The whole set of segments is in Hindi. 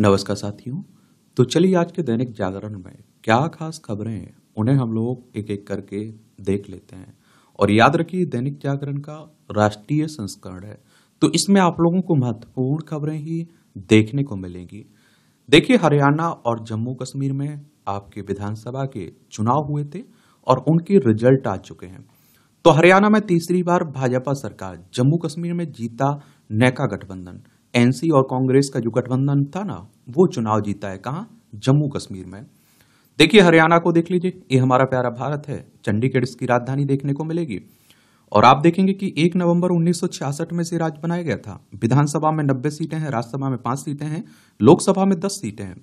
नमस्कार साथियों तो चलिए आज के दैनिक जागरण में क्या खास खबरें हैं उन्हें हम लोग एक एक करके देख लेते हैं और याद रखिए दैनिक जागरण का राष्ट्रीय संस्करण है तो इसमें आप लोगों को महत्वपूर्ण खबरें ही देखने को मिलेंगी देखिए हरियाणा और जम्मू कश्मीर में आपके विधानसभा के चुनाव हुए थे और उनके रिजल्ट आ चुके हैं तो हरियाणा में तीसरी बार भाजपा सरकार जम्मू कश्मीर में जीता नैका गठबंधन एनसी और कांग्रेस का जो गठबंधन था ना वो चुनाव जीता है कहाँ जम्मू कश्मीर में देखिए हरियाणा को देख लीजिए ये हमारा प्यारा भारत है चंडीगढ़ इसकी राजधानी देखने को मिलेगी और आप देखेंगे कि 1 नवंबर 1966 में से राज्य बनाया गया था विधानसभा में 90 सीटें हैं राज्यसभा में पांच सीटें हैं लोकसभा में 10 सीटें हैं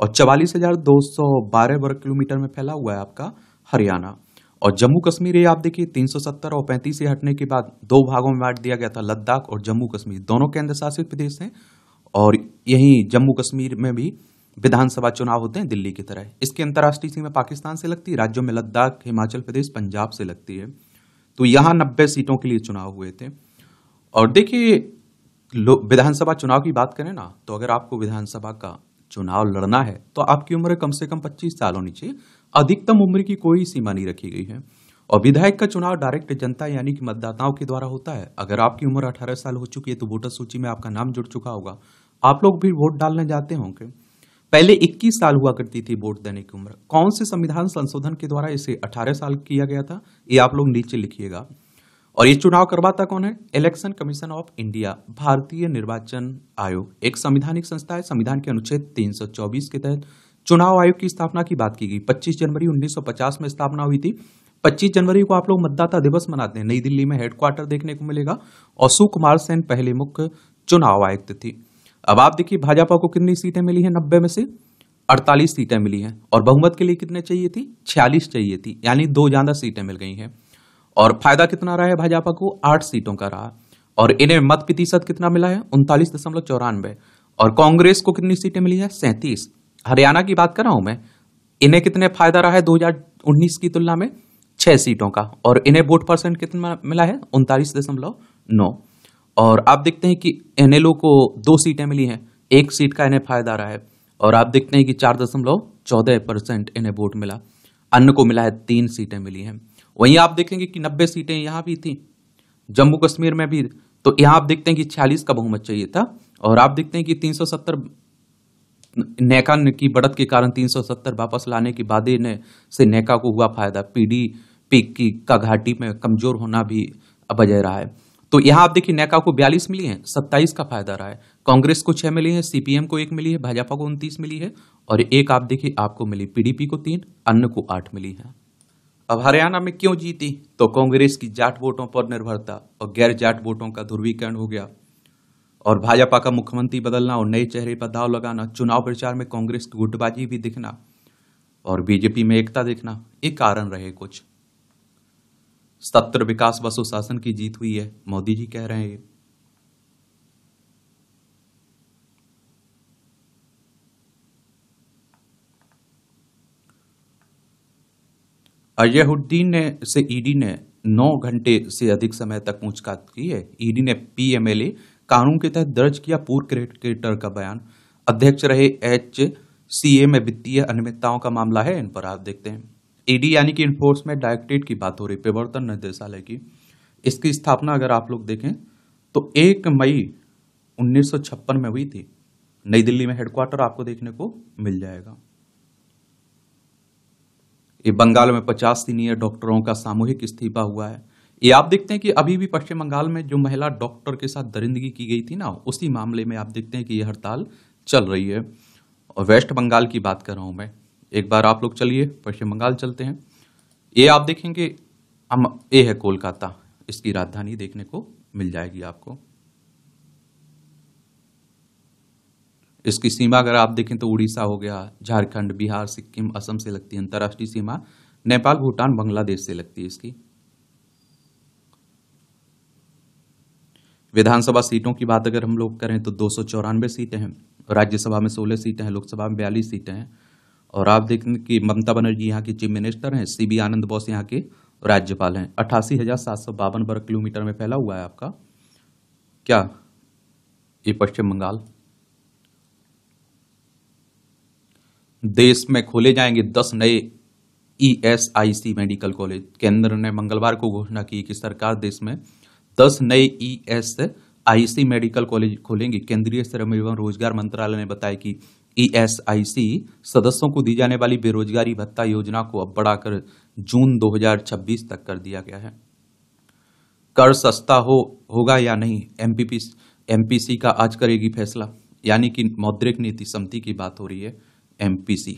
और चवालीस हजार दो सौ बारह वर्ग किलोमीटर में फैला हुआ है आपका हरियाणा और जम्मू कश्मीर ये आप देखिए 370 और 35 से हटने के बाद दो भागों में बांट दिया गया था लद्दाख और जम्मू कश्मीर दोनों केंद्र शासित प्रदेश हैं और यहीं जम्मू कश्मीर में भी विधानसभा चुनाव होते हैं दिल्ली की तरह इसकी अंतर्राष्ट्रीय सीमा पाकिस्तान से लगती है राज्यों में लद्दाख हिमाचल प्रदेश पंजाब से लगती है तो यहाँ नब्बे सीटों के लिए चुनाव हुए थे और देखिए विधानसभा चुनाव की बात करें ना तो अगर आपको विधानसभा का चुनाव लड़ना है तो आपकी उम्र कम से कम 25 साल होनी चाहिए अधिकतम उम्र की कोई सीमा नहीं रखी गई है और विधायक का चुनाव डायरेक्ट जनता यानी कि मतदाताओं के द्वारा होता है अगर आपकी उम्र अठारह साल हो चुकी है तो वोटर सूची में आपका नाम जुड़ चुका होगा आप लोग भी वोट डालने जाते होंगे पहले 21 साल हुआ करती थी वोट देने की उम्र कौन से संविधान संशोधन के द्वारा इसे 18 साल किया गया था ये आप लोग नीचे लिखिएगा और ये चुनाव करवाता कौन है इलेक्शन कमीशन ऑफ इंडिया भारतीय निर्वाचन आयोग एक संविधानिक संस्था है संविधान के अनुच्छेद 324 के तहत चुनाव आयोग की स्थापना की बात की गई 25 जनवरी 1950 में स्थापना हुई थी 25 जनवरी को आप लोग मतदाता दिवस मनाते हैं नई दिल्ली में हेडक्वार्टर देखने को मिलेगा और सुकुमार सेन पहले मुख्य चुनाव आयुक्त थी अब आप देखिए भाजपा को कितनी सीटें मिली है नब्बे में से अड़तालीस सीटें मिली हैं और बहुमत के लिए कितने चाहिए थी छियालीस चाहिए थी यानी दो ज्यादा सीटें मिल गई हैं और फायदा कितना रहा है भाजपा को आठ सीटों का रहा और इन्हें मत प्रतिशत कितना मिला है उनतालीस दशमलव चौरानवे और कांग्रेस को कितनी सीटें मिली है सैंतीस हरियाणा की बात कर रहा हूं मैं इन्हें कितने फायदा रहा है दो की तुलना में छह सीटों का और इन्हें वोट परसेंट कितना मिला है उनतालीस दशमलव नौ और आप देखते हैं कि एन को दो सीटें मिली हैं एक सीट का इन्हें फायदा रहा है और आप देखते हैं कि चार दशमलव चौदह परसेंट इन्हें वोट मिला अन्य को मिला है तीन सीटें मिली हैं वहीं आप देखेंगे कि नब्बे सीटें यहाँ भी थी जम्मू कश्मीर में भी तो यहाँ आप देखते हैं कि छियालीस का बहुमत चाहिए था और आप देखते हैं कि तीन नेका की बढ़त के कारण 370 वापस लाने के बाद ने से नेका को हुआ फायदा पीडी पी की का घाटी में कमजोर होना भी अवजय रहा है तो यहाँ आप देखिए नेका को बयालीस मिली है सत्ताईस का फायदा रहा है कांग्रेस को छह मिली है सीपीएम को एक मिली है भाजपा को उनतीस मिली है और एक आप देखिए आपको मिली पीडीपी को तीन अन्य को आठ मिली है अब हरियाणा में क्यों जीती तो कांग्रेस की जाट वोटों पर निर्भरता और गैर जाट वोटों का ध्रुवीकरण हो गया और भाजपा का मुख्यमंत्री बदलना और नए चेहरे पर दाव लगाना चुनाव प्रचार में कांग्रेस की गुटबाजी भी दिखना और बीजेपी में एकता दिखना एक कारण रहे कुछ सत्र विकास व सुशासन की जीत हुई है मोदी जी कह रहे हैं अजयहुद्दीन ने से ईडी ने नौ घंटे से अधिक समय तक पूछताछ की है ईडी ने पीएमएलए कानून के तहत दर्ज किया पूर्व क्रिकेटर का बयान अध्यक्ष रहे एच सी ए में वित्तीय अनियमितताओं का मामला है इन पर आप देखते हैं ईडी यानी कि इन्फोर्समेंट डायरेक्टरेट की बात हो रही प्रवर्तन निदेशालय की इसकी स्थापना अगर आप लोग देखें तो एक मई 1956 में हुई थी नई दिल्ली में हेडक्वार्टर आपको देखने को मिल जाएगा ये बंगाल में पचास सीनियर डॉक्टरों का सामूहिक इस्तीफा हुआ है ये आप देखते हैं कि अभी भी पश्चिम बंगाल में जो महिला डॉक्टर के साथ दरिंदगी की गई थी ना उसी मामले में आप देखते हैं कि ये हड़ताल चल रही है और वेस्ट बंगाल की बात कर रहा हूँ मैं एक बार आप लोग चलिए पश्चिम बंगाल चलते हैं ये आप देखेंगे हम ये है कोलकाता इसकी राजधानी देखने को मिल जाएगी आपको इसकी सीमा अगर आप देखें तो उड़ीसा हो गया झारखंड बिहार सिक्किम असम से लगती है अंतर्राष्ट्रीय सीमा नेपाल भूटान बांग्लादेश से लगती है इसकी विधानसभा सीटों की बात अगर हम लोग करें तो दो सीटें हैं राज्यसभा में 16 सीटें हैं लोकसभा में बयालीस सीटें हैं और आप देखें कि ममता बनर्जी यहाँ के चीफ मिनिस्टर हैं सी बी आनंद बोस यहाँ के राज्यपाल हैं अट्ठासी हज़ार सात सौ बावन वर्ग किलोमीटर में फैला हुआ है आपका क्या ये पश्चिम बंगाल देश में खोले जाएंगे दस नए ईएसआईसी e मेडिकल कॉलेज केंद्र ने मंगलवार को घोषणा की कि सरकार देश में दस नए ईएसआईसी e मेडिकल कॉलेज खोलेंगे केंद्रीय श्रम एवं रोजगार मंत्रालय ने बताया कि ईएसआईसी e सदस्यों को दी जाने वाली बेरोजगारी भत्ता योजना को अब बढ़ाकर जून 2026 तक कर दिया गया है कर सस्ता हो होगा या नहीं एमपीपी एमपीसी का आज करेगी फैसला यानी कि मौद्रिक नीति समिति की बात हो रही है MPC.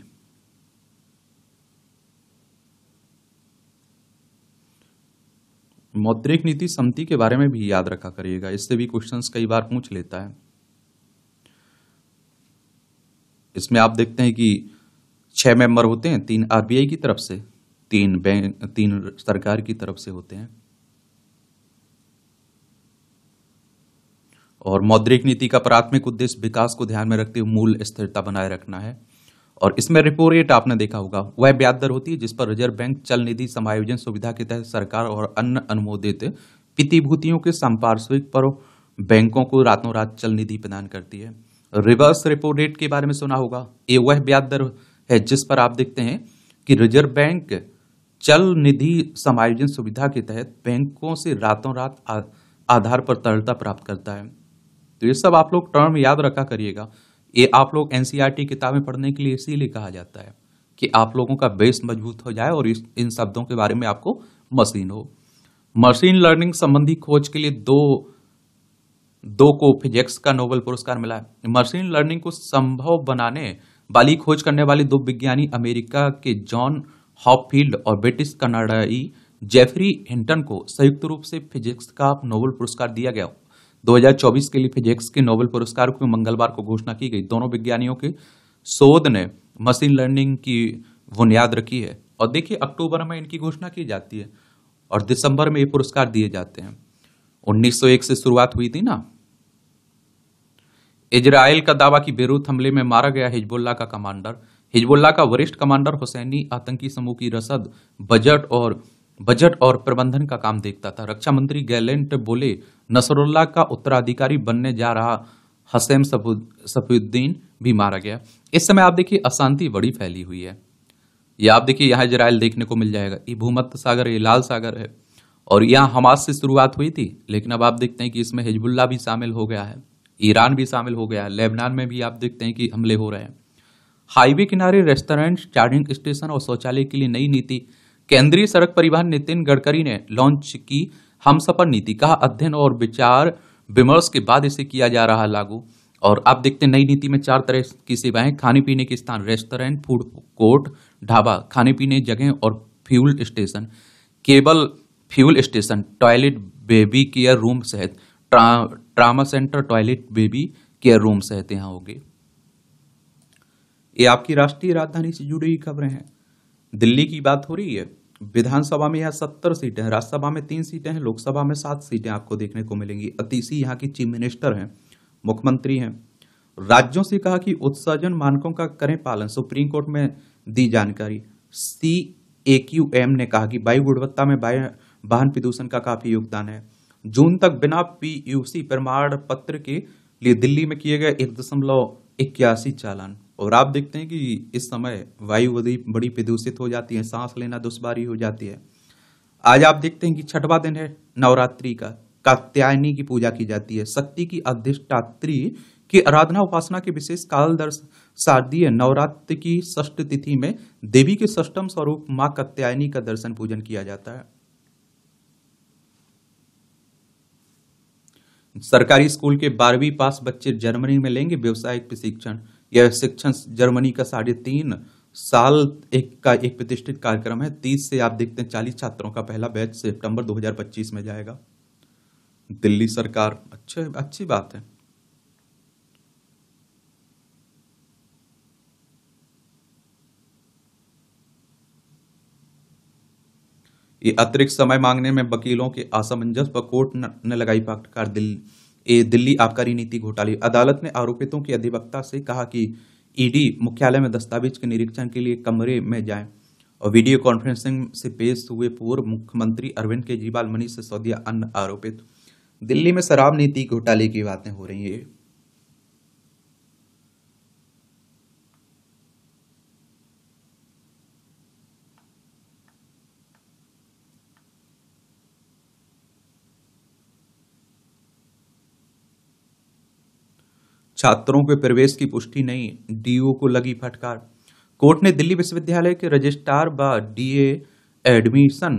मौद्रिक नीति समिति के बारे में भी याद रखा करिएगा इससे भी क्वेश्चंस कई बार पूछ लेता है इसमें आप देखते हैं कि छह मेंबर होते हैं तीन आरबीआई की तरफ से तीन बैंक तीन सरकार की तरफ से होते हैं और मौद्रिक नीति का प्राथमिक उद्देश्य विकास को ध्यान में रखते हुए मूल स्थिरता बनाए रखना है और इसमें रिपो रेट आपने देखा होगा वह ब्याज दर होती है जिस पर रिजर्व बैंक चल निधि समायोजन सुविधा के तहत सरकार और अन्य अनुमोदित प्रतिभूतियों के संपार्श्विक पर बैंकों को रातों रात चल निधि प्रदान करती है रिवर्स रेपो रेट के बारे में सुना होगा ये वह ब्याज दर है जिस पर आप देखते हैं कि रिजर्व बैंक चल निधि समायोजन सुविधा के तहत बैंकों से रातों रात आधार पर तरलता प्राप्त करता है तो ये सब आप लोग टर्म याद रखा करिएगा ये आप लोग एन e किताबें पढ़ने के लिए इसीलिए कहा जाता है कि आप लोगों का बेस मजबूत हो जाए और इस इन शब्दों के बारे में आपको मशीन हो मशीन लर्निंग संबंधी खोज के लिए दो दो को फिजिक्स का नोबेल पुरस्कार मिला है मशीन लर्निंग को संभव बनाने वाली खोज करने वाले दो विज्ञानी अमेरिका के जॉन हॉपफील्ड और ब्रिटिश कनाडाई जेफरी हिंटन को संयुक्त रूप से फिजिक्स का नोबेल पुरस्कार दिया गया 2024 के लिए फिजिक्स के नोबेल पुरस्कार की मंगलवार को घोषणा की गई दोनों विज्ञानियों के शोध ने मशीन लर्निंग की बुनियाद रखी है और देखिए अक्टूबर में इनकी घोषणा की जाती है और दिसंबर में ये पुरस्कार दिए जाते हैं 1901 से शुरुआत हुई थी ना इजराइल का दावा कि बेरूत हमले में मारा गया हिजबुल्ला का कमांडर हिजबुल्ला का वरिष्ठ कमांडर हुसैनी आतंकी समूह की रसद बजट और बजट और प्रबंधन का काम देखता था रक्षा मंत्री गैलेंट बोले नसरुल्ला का उत्तराधिकारी बनने जा रहा हसैम सफुद्दीन भी मारा गया इस समय आप देखिए अशांति बड़ी फैली हुई है यह आप देखिए यहाँ इजराइल देखने को मिल जाएगा ये भूमत सागर ये लाल सागर है और यहाँ हमास से शुरुआत हुई थी लेकिन अब आप देखते हैं कि इसमें हिजबुल्ला भी शामिल हो गया है ईरान भी शामिल हो गया है लेबनान में भी आप देखते हैं कि हमले हो रहे हैं हाईवे किनारे रेस्टोरेंट चार्जिंग स्टेशन और शौचालय के लिए नई नीति केंद्रीय सड़क परिवहन नितिन गडकरी ने लॉन्च की हम सफर नीति का अध्ययन और विचार विमर्श के बाद इसे किया जा रहा लागू और आप देखते हैं नई नीति में चार तरह की सेवाएं खाने पीने के स्थान रेस्टोरेंट फूड कोर्ट ढाबा खाने पीने जगह और फ्यूल स्टेशन केबल fuel station toilet baby care room सहित trauma centre toilet baby care room सहित यहाँ होंगे ये आपकी राष्ट्रीय राजधानी से जुड़ी हुई खबरें हैं दिल्ली की बात हो रही है विधानसभा में यहाँ सत्तर सीटें हैं राज्यसभा में तीन सीटें हैं लोकसभा में सात सीटें आपको देखने को मिलेंगी अतिशी यहाँ की चीफ मिनिस्टर हैं मुख्यमंत्री हैं राज्यों से कहा कि उत्सर्जन मानकों का करें पालन सुप्रीम कोर्ट में दी जानकारी सी ए क्यू एम ने कहा कि वायु गुणवत्ता में वाहन प्रदूषण का काफी योगदान है जून तक बिना पीयूसी प्रमाण पत्र के लिए दिल्ली में किए गए एक दशमलव इक्यासी चालान और आप देखते हैं कि इस समय वायु बड़ी बड़ी प्रदूषित हो जाती है सांस लेना दुश्वारी हो जाती है आज आप देखते हैं कि छठवा दिन है नवरात्रि का कात्यायनी की पूजा की जाती है शक्ति की अधिष्ठात्री की आराधना उपासना के विशेष काल दर्श शारदीय नवरात्रि की षष्ठ तिथि में देवी के सष्टम स्वरूप माँ कात्यायनी का दर्शन पूजन किया जाता है सरकारी स्कूल के बारहवीं पास बच्चे जर्मनी में लेंगे व्यावसायिक प्रशिक्षण यह शिक्षण जर्मनी का साढ़े तीन साल एक का एक प्रतिष्ठित कार्यक्रम है तीस से आप देखते हैं चालीस छात्रों का पहला बैच सितंबर 2025 में जाएगा दिल्ली सरकार अच्छे अच्छी बात है ये अतिरिक्त समय मांगने में वकीलों के असमंजस पर कोर्ट ने लगाई पक्षकार दिल्ली ए दिल्ली आबकारी नीति घोटाले अदालत ने आरोपितों के अधिवक्ता से कहा कि ईडी मुख्यालय में दस्तावेज के निरीक्षण के लिए कमरे में जाएं और वीडियो कॉन्फ्रेंसिंग से पेश हुए पूर्व मुख्यमंत्री अरविंद केजरीवाल मनीष सिसोदिया अन्य आरोपित दिल्ली में शराब नीति घोटाले की बातें हो रही है छात्रों के प्रवेश की पुष्टि नहीं डीओ को लगी फटकार कोर्ट ने दिल्ली विश्वविद्यालय के रजिस्ट्रार व डीए एडमिशन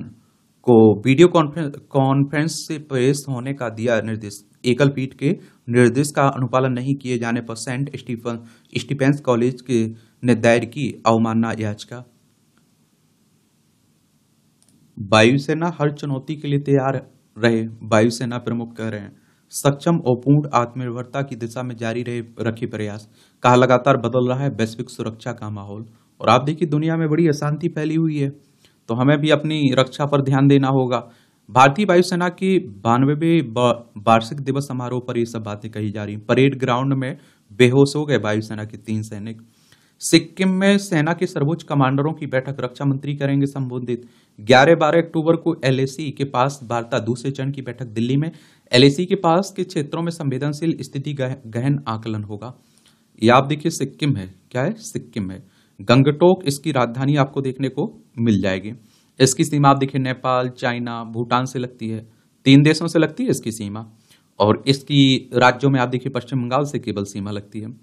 को वीडियो कॉन्फ्रेंस से पेश होने का दिया निर्देश एकल पीठ के निर्देश का अनुपालन नहीं किए जाने पर सेंट स्टीफन स्टीफेंस कॉलेज के ने दायर की अवमानना याचिका वायुसेना हर चुनौती के लिए तैयार रहे वायुसेना प्रमुख कह रहे हैं सक्षम और पूर्ण आत्मनिर्भरता की दिशा में जारी रहे रखे प्रयास कहा लगातार बदल रहा है वैश्विक सुरक्षा का माहौल और आप देखिए दुनिया में बड़ी अशांति फैली हुई है तो हमें भी अपनी रक्षा पर ध्यान देना होगा भारतीय वायुसेना के बानवेवे वार्षिक बा, दिवस समारोह पर ये सब बातें कही जा रही परेड ग्राउंड में बेहोश हो गए वायुसेना के तीन सैनिक सिक्किम में सेना के सर्वोच्च कमांडरों की बैठक रक्षा मंत्री करेंगे संबोधित 11 बारह अक्टूबर को एलएसी के पास वार्ता दूसरे चरण की बैठक दिल्ली में एलएसी के पास के क्षेत्रों में संवेदनशील स्थिति गहन आकलन होगा या आप देखिए सिक्किम है क्या है सिक्किम है गंगटोक इसकी राजधानी आपको देखने को मिल जाएगी इसकी सीमा आप देखिए नेपाल चाइना भूटान से लगती है तीन देशों से लगती है इसकी सीमा और इसकी राज्यों में आप देखिए पश्चिम बंगाल से केवल सीमा लगती है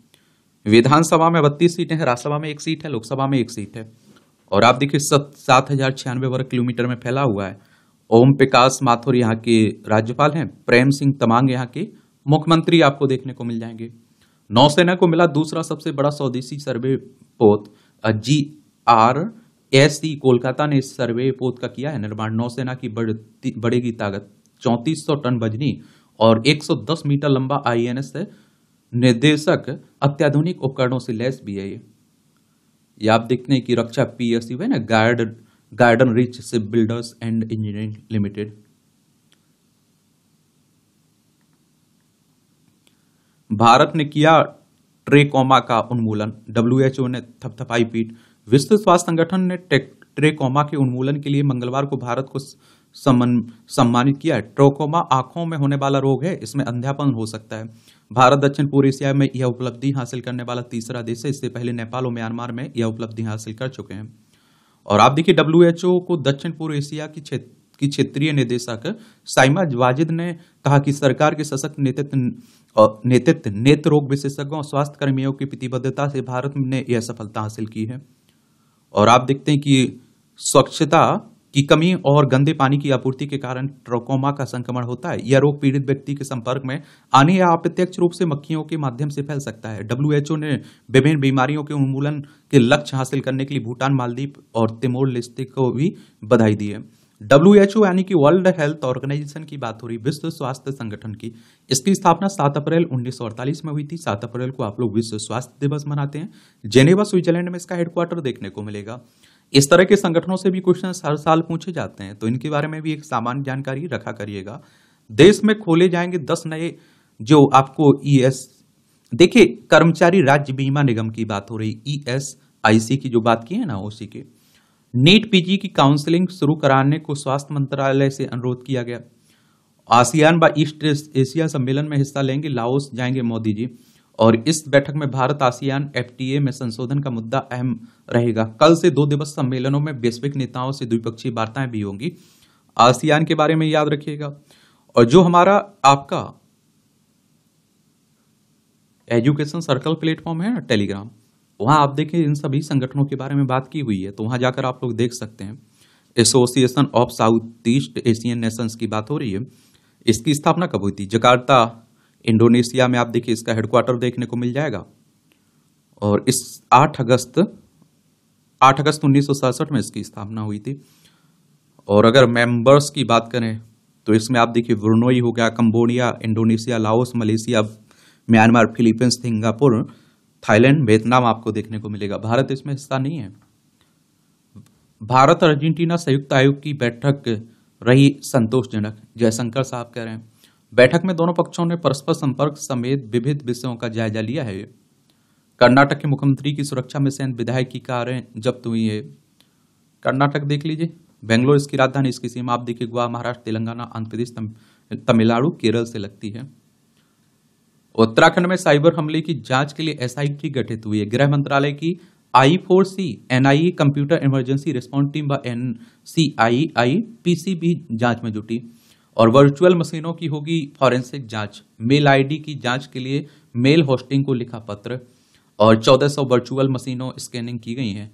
विधानसभा में बत्तीस सीटें हैं राज्यसभा में एक सीट है लोकसभा में एक सीट है और आप देखिए सत सात हजार छियानवे वर्ग किलोमीटर में फैला हुआ है ओम प्रकाश माथुर यहाँ के राज्यपाल हैं प्रेम सिंह तमांग यहाँ के मुख्यमंत्री आपको देखने को मिल जाएंगे नौसेना को मिला दूसरा सबसे बड़ा स्वदेशी सर्वे पोत G R S C Kolkata ने इस सर्वे पोत का किया है निर्माण नौसेना की बढ़ती बढ़ेगी ताकत सौ टन बजनी और 110 मीटर लंबा आईएनएस एस निर्देशक अत्याधुनिक उपकरणों से लैस भी है ये, आप देखते हैं कि रक्षा पीएसयू है ना guard garden reach ship builders and engineering limited Bharat ने किया ट्रेकोमा का उन्मूलन डब्ल्यूएचओ ने थपथपाई पीठ विश्व स्वास्थ्य संगठन ने ट्रेकोमा के उन्मूलन के लिए मंगलवार को भारत को सम्मानित किया है ट्रोकोमा आंखों में होने वाला रोग है इसमें अंध्यापन हो सकता है भारत दक्षिण पूर्व एशिया में यह उपलब्धि हासिल करने वाला तीसरा देश है इससे पहले नेपाल और म्यांमार में यह उपलब्धि हासिल कर चुके हैं और आप देखिए डब्ल्यू को दक्षिण पूर्व एशिया की क्षेत्र की क्षेत्रीय निदेशक साइमा वाजिद ने कहा कि सरकार के सशक्त नेतृत्व नेतृत्व नेत्र रोग विशेषज्ञों और स्वास्थ्य कर्मियों की प्रतिबद्धता से भारत ने यह सफलता हासिल की है और आप देखते हैं कि स्वच्छता की कमी और गंदे पानी की आपूर्ति के कारण ट्रोकोमा का संक्रमण होता है यह रोग पीड़ित व्यक्ति के संपर्क में आने या अप्रत्यक्ष रूप से मक्खियों के माध्यम से फैल सकता है डब्ल्यू ने विभिन्न बीमारियों के उन्मूलन के लक्ष्य हासिल करने के लिए भूटान मालदीप और तिमोर लिस्ते को भी बधाई दी है डब्ल्यू एच ओ यानी कि वर्ल्ड हेल्थ ऑर्गेनाइजेशन की बात हो रही विश्व स्वास्थ्य संगठन की इसकी स्थापना 7 अप्रैल 1948 में हुई थी 7 अप्रैल को आप लोग विश्व स्वास्थ्य दिवस मनाते हैं जेनेवा स्विट्जरलैंड में इसका हेडक्वार्टर देखने को मिलेगा इस तरह के संगठनों से भी क्वेश्चन हर साल पूछे जाते हैं तो इनके बारे में भी एक सामान्य जानकारी रखा करिएगा देश में खोले जाएंगे दस नए जो आपको ई e एस देखिए कर्मचारी राज्य बीमा निगम की बात हो रही ई एस आई सी की जो बात की है ना उसी के नीट पीजी की काउंसलिंग शुरू कराने को स्वास्थ्य मंत्रालय से अनुरोध किया गया आसियान व ईस्ट एशिया सम्मेलन में हिस्सा लेंगे लाओस जाएंगे मोदी जी और इस बैठक में भारत आसियान एफ में संशोधन का मुद्दा अहम रहेगा कल से दो दिवस सम्मेलनों में वैश्विक नेताओं से द्विपक्षीय वार्ताएं भी होंगी आसियान के बारे में याद रखिएगा और जो हमारा आपका एजुकेशन सर्कल प्लेटफॉर्म है ना टेलीग्राम वहाँ आप देखें इन सभी संगठनों के बारे में बात की हुई है तो वहाँ जाकर आप लोग देख सकते हैं association of south east Asian nations की बात हो रही है इसकी स्थापना कब हुई थी जकार्ता इंडोनेशिया में आप देखिए इसका हेडक्वार्टर देखने को मिल जाएगा और इस 8 अगस्त 8 अगस्त उन्नीस में इसकी स्थापना हुई थी और अगर मेंबर्स की बात करें तो इसमें आप देखिए वर्नोई हो गया Cambodia Indonesia Laos Malaysia Myanmar Philippines Singapore Thailand Vietnam आपको देखने को मिलेगा भारत इसमें हिस्सा नहीं है भारत अर्जेंटीना संयुक्त आयोग की बैठक रही संतोषजनक जयशंकर साहब कह रहे हैं बैठक में दोनों पक्षों ने परस्पर संपर्क समेत विभिन्न विषयों का जायजा लिया है कर्नाटक के मुख्यमंत्री की सुरक्षा में सैन विधायक की कारें जब्त हुई है कर्नाटक देख लीजिए बेंगलोर इसकी राजधानी इसकी सीमा आप देखिए गोवा महाराष्ट्र तेलंगाना आंध्र प्रदेश तमिलनाडु केरल से लगती है उत्तराखंड में साइबर हमले की जांच के लिए एसआईटी गठित हुई है गृह मंत्रालय की I four C N computer emergency response team व N C I I P C B जांच में जुटी और वर्चुअल मशीनों की होगी फॉरेंसिक जांच मेल आईडी की जांच के लिए मेल होस्टिंग को लिखा पत्र और 1400 वर्चुअल मशीनों स्कैनिंग की गई हैं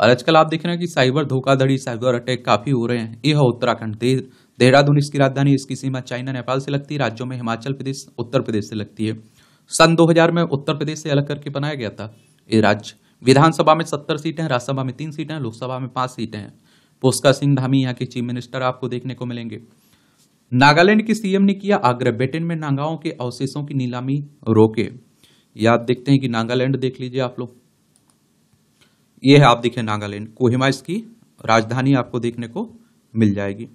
और आजकल आप देख रहे हैं कि साइबर धोखाधड़ी साइबर अटैक काफ़ी हो रहे हैं यह है उत्तराखंड देहरादून इसकी राजधानी इसकी सीमा चाइना नेपाल से लगती है राज्यों में हिमाचल प्रदेश उत्तर प्रदेश से लगती है सन 2000 में उत्तर प्रदेश से अलग करके बनाया गया था ये राज्य विधानसभा में सत्तर सीटें हैं राज्यसभा में तीन सीटें हैं लोकसभा में पाँच सीटें हैं पुष्कर सिंह धामी यहाँ के चीफ मिनिस्टर आपको देखने को मिलेंगे नागालैंड के सीएम ने किया आग्रह ब्रिटेन में नागाओं के अवशेषों की नीलामी रोके याद देखते हैं कि नागालैंड देख लीजिए आप लोग ये है आप देखें नागालैंड कोहिमा इसकी राजधानी आपको देखने को मिल जाएगी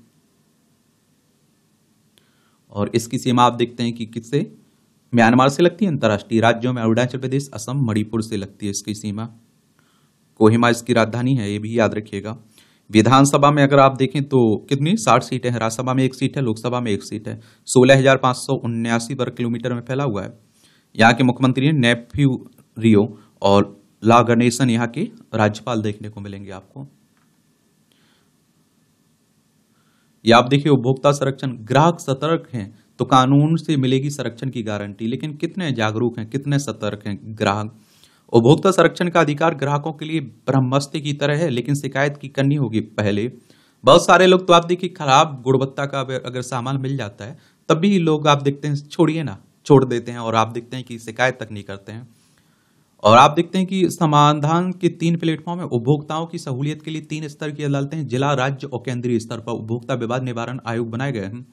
और इसकी सीमा आप देखते हैं कि किससे म्यांमार से लगती है अंतर्राष्ट्रीय राज्यों में अरुणाचल प्रदेश असम मणिपुर से लगती है इसकी सीमा कोहिमा इसकी राजधानी है ये भी याद रखिएगा विधानसभा में अगर आप देखें तो कितनी साठ सीटें हैं राज्यसभा में एक सीट है लोकसभा में एक सीट है सोलह हजार पाँच सौ उन्यासी वर्ग किलोमीटर में फैला हुआ है यहाँ के मुख्यमंत्री हैं नेफ्यू रियो और ला गणेशन यहाँ के राज्यपाल देखने को मिलेंगे आपको या आप देखिए उपभोक्ता संरक्षण ग्राहक सतर्क हैं तो कानून से मिलेगी संरक्षण की गारंटी लेकिन कितने जागरूक हैं कितने सतर्क हैं ग्राहक उपभोक्ता संरक्षण का अधिकार ग्राहकों के लिए ब्रह्मस्त्र की तरह है लेकिन शिकायत की करनी होगी पहले बहुत सारे लोग तो आप देखिए खराब गुणवत्ता का अगर सामान मिल जाता है तब भी लोग आप देखते हैं छोड़िए ना छोड़ देते हैं और आप देखते हैं कि शिकायत तक नहीं करते हैं और आप देखते हैं कि समाधान के तीन प्लेटफॉर्म है उपभोक्ताओं की सहूलियत के लिए तीन स्तर की अदालतें हैं जिला राज्य और केंद्रीय स्तर पर उपभोक्ता विवाद निवारण आयोग बनाए गए हैं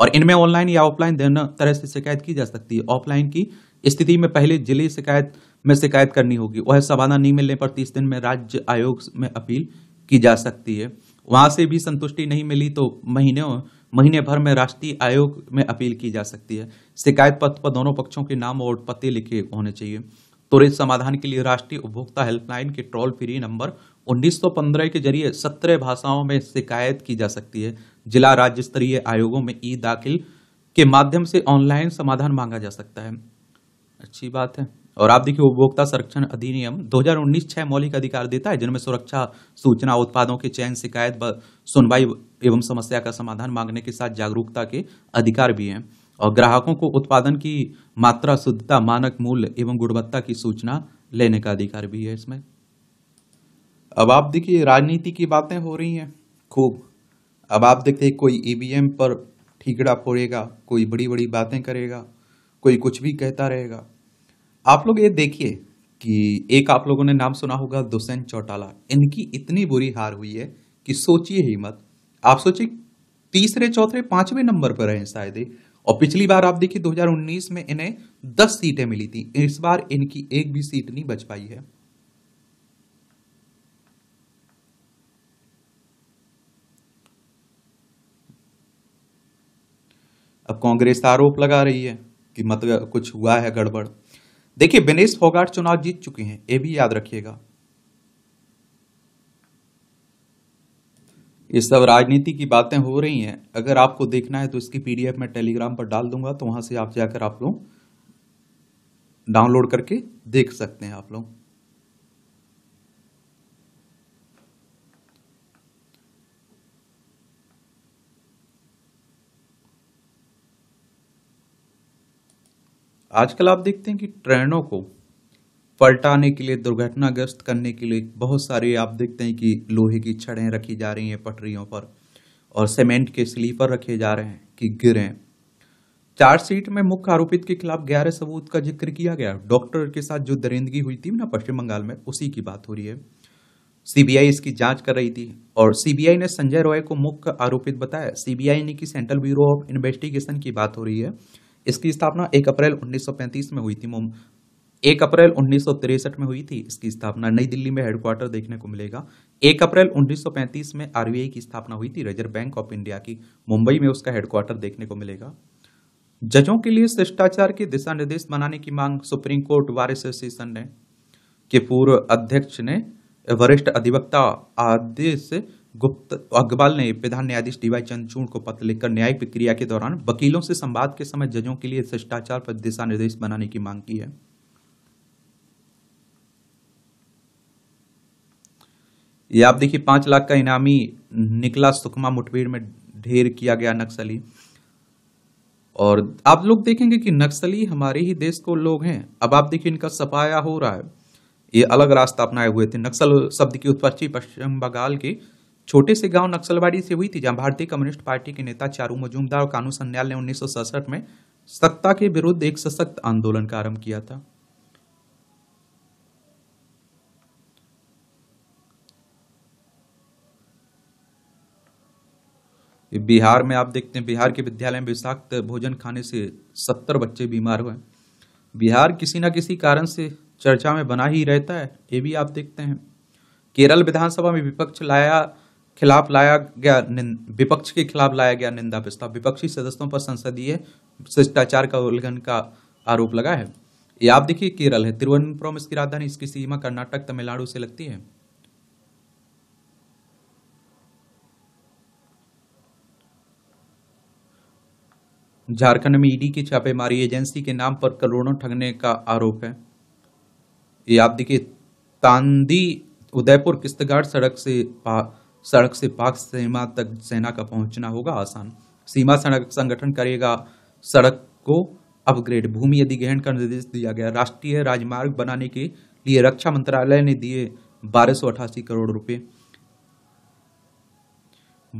और इनमें ऑनलाइन या ऑफलाइन दोनों तरह से शिकायत की जा सकती है ऑफलाइन की स्थिति में पहले जिले शिकायत में शिकायत करनी होगी वह समाधान नहीं मिलने पर तीस दिन में राज्य आयोग में अपील की जा सकती है वहाँ से भी संतुष्टि नहीं मिली तो महीनों महीने भर में राष्ट्रीय आयोग में अपील की जा सकती है शिकायत पत्र पर दोनों पक्षों के नाम और पते लिखे होने चाहिए त्वरित समाधान के लिए राष्ट्रीय उपभोक्ता हेल्पलाइन के टोल फ्री नंबर 1915 के जरिए सत्रह भाषाओं में शिकायत की जा सकती है जिला राज्य स्तरीय आयोगों में ई दाखिल के माध्यम से ऑनलाइन समाधान मांगा जा सकता है अच्छी बात है और आप देखिए उपभोक्ता संरक्षण अधिनियम 2019 छह मौलिक अधिकार देता है जिनमें सुरक्षा सूचना उत्पादों के चयन शिकायत सुनवाई एवं समस्या का समाधान मांगने के साथ जागरूकता के अधिकार भी हैं और ग्राहकों को उत्पादन की मात्रा शुद्धता मानक मूल्य एवं गुणवत्ता की सूचना लेने का अधिकार भी है इसमें अब आप देखिए राजनीति की बातें हो रही हैं खूब अब आप देखते कोई ईवीएम e पर ठीकड़ा फोड़ेगा कोई बड़ी बड़ी बातें करेगा कोई कुछ भी कहता रहेगा आप लोग ये देखिए कि एक आप लोगों ने नाम सुना होगा दुसैन चौटाला इनकी इतनी बुरी हार हुई है कि सोचिए ही मत आप सोचिए तीसरे चौथे पांचवें नंबर पर रहे शायद और पिछली बार आप देखिए 2019 में इन्हें 10 सीटें मिली थी इस बार इनकी एक भी सीट नहीं बच पाई है अब कांग्रेस आरोप लगा रही है कि मतलब कुछ हुआ है गड़बड़ देखिए बिनेश फोगाट चुनाव जीत चुके हैं ये भी याद रखिएगा ये सब राजनीति की बातें हो रही हैं अगर आपको देखना है तो इसकी पीडीएफ मैं टेलीग्राम पर डाल दूंगा तो वहां से आप जाकर आप लोग डाउनलोड करके देख सकते हैं आप लोग आजकल आप देखते हैं कि ट्रेनों को पलटाने के लिए दुर्घटनाग्रस्त करने के लिए बहुत सारी आप देखते हैं कि लोहे की छड़ें रखी जा रही हैं पटरियों पर और सीमेंट के स्लीपर रखे जा रहे हैं कि गिरें चार्जशीट में मुख्य आरोपित के खिलाफ ग्यारह सबूत का जिक्र किया गया डॉक्टर के साथ जो दरिंदगी हुई थी ना पश्चिम बंगाल में उसी की बात हो रही है सीबीआई इसकी जांच कर रही थी और सीबीआई ने संजय रॉय को मुख्य आरोपित बताया सीबीआई ने की सेंट्रल ब्यूरो ऑफ इन्वेस्टिगेशन की बात हो रही है इसकी स्थापना एक अप्रैल 1935 में हुई थी एक अप्रैल उन्नीस में हुई थी इसकी स्थापना नई दिल्ली में हेडक्वार्टर देखने को मिलेगा एक अप्रैल 1935 में आरबीआई की स्थापना हुई थी रिजर्व बैंक ऑफ इंडिया की मुंबई में उसका हेडक्वार्टर देखने को मिलेगा जजों के लिए शिष्टाचार के दिशा निर्देश बनाने की मांग सुप्रीम कोर्ट बार एसोसिएशन ने के पूर्व अध्यक्ष ने वरिष्ठ अधिवक्ता आदेश गुप्त अग्रवाल ने प्रधान न्यायाधीश डीवाई चंद्रचूड़ को पत्र लिखकर न्यायिक प्रक्रिया के दौरान वकीलों से संवाद के समय जजों के लिए शिष्टाचार पर दिशा निर्देश बनाने की मांग की है ये आप देखिए पांच लाख का इनामी निकला सुकमा मुठभेड़ में ढेर किया गया नक्सली और आप लोग देखेंगे कि नक्सली हमारे ही देश को लोग हैं अब आप देखिए इनका सफाया हो रहा है ये अलग रास्ता अपनाए हुए थे नक्सल शब्द की उत्पत्ति पश्चिम बंगाल के छोटे से गांव नक्सलवाड़ी से हुई थी जहां भारतीय कम्युनिस्ट पार्टी के नेता चारू मजूमदार और कानू सन्याल ने उन्नीस में सत्ता के विरुद्ध एक सशक्त आंदोलन का आरंभ किया था बिहार में आप देखते हैं बिहार के विद्यालय में विषाक्त भोजन खाने से सत्तर बच्चे बीमार हुए बिहार किसी न किसी कारण से चर्चा में बना ही रहता है ये भी आप देखते हैं केरल विधानसभा में विपक्ष लाया खिलाफ लाया गया विपक्ष के खिलाफ लाया गया निंदा प्रस्ताव विपक्षी सदस्यों पर संसदीय शिष्टाचार का उल्लंघन का आरोप लगा है ये आप देखिए केरल है तिरुवनंतपुरम इसकी राजधानी इसकी सीमा कर्नाटक तमिलनाडु से लगती है झारखंड में ईडी की छापेमारी एजेंसी के नाम पर करोड़ों ठगने का आरोप है ये आप देखिए तांदी उदयपुर किश्तगढ़ सड़क से सड़क से पाक सीमा तक सेना का पहुंचना होगा आसान सीमा सड़क संगठन करेगा सड़क को अपग्रेड भूमि अधिग्रहण का निर्देश दिया गया राष्ट्रीय राजमार्ग बनाने के लिए रक्षा मंत्रालय ने दिए बारह करोड़ रुपए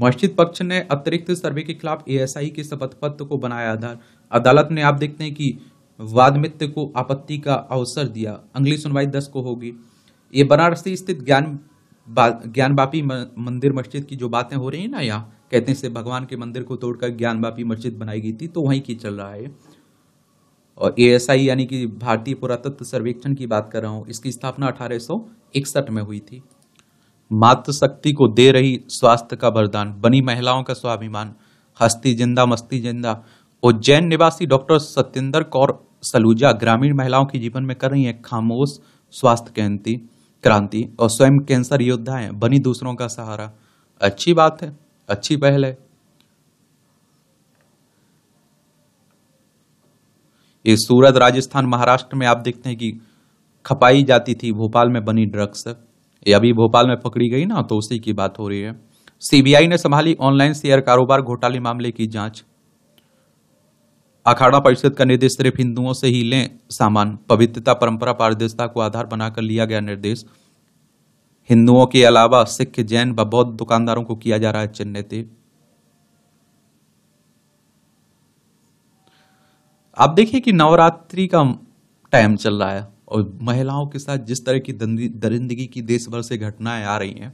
मस्जिद पक्ष ने अतिरिक्त सर्वे के खिलाफ एएसआई के शपथ पत्र को बनाया आधार अदालत ने आप देखते हैं कि वादमित्य को आपत्ति का अवसर दिया अगली सुनवाई दस को होगी ये बनारसी स्थित ज्ञान ज्ञान बापी मंदिर मस्जिद की जो बातें हो रही हैं ना यहाँ कहते हैं भगवान के मंदिर को तोड़कर ज्ञान बापी मस्जिद बनाई गई थी तो वहीं की चल रहा है और एएसआई यानी कि भारतीय पुरातत्व सर्वेक्षण की बात कर रहा हूँ इसकी स्थापना अठारह में हुई थी मातृशक्ति को दे रही स्वास्थ्य का वरदान बनी महिलाओं का स्वाभिमान हस्ती जिंदा मस्ती जिंदा उज्जैन निवासी डॉक्टर सत्येंद्र कौर सलूजा ग्रामीण महिलाओं के जीवन में कर रही है खामोश स्वास्थ्य केंद्र क्रांति और स्वयं कैंसर योद्धा है बनी दूसरों का सहारा अच्छी बात है अच्छी पहल है ये सूरत राजस्थान महाराष्ट्र में आप देखते हैं कि खपाई जाती थी भोपाल में बनी ड्रग्स ये अभी भोपाल में पकड़ी गई ना तो उसी की बात हो रही है सीबीआई ने संभाली ऑनलाइन शेयर कारोबार घोटाले मामले की जांच अखाड़ा परिषद का निर्देश सिर्फ हिंदुओं से ही लें सामान पवित्रता परंपरा पारदर्शिता को आधार बनाकर लिया गया निर्देश हिंदुओं के अलावा सिख जैन व बौद्ध दुकानदारों को किया जा रहा है चिन्हित आप देखिए कि नवरात्रि का टाइम चल रहा है और महिलाओं के साथ जिस तरह की दरिंदगी की देश भर से घटनाएं आ रही हैं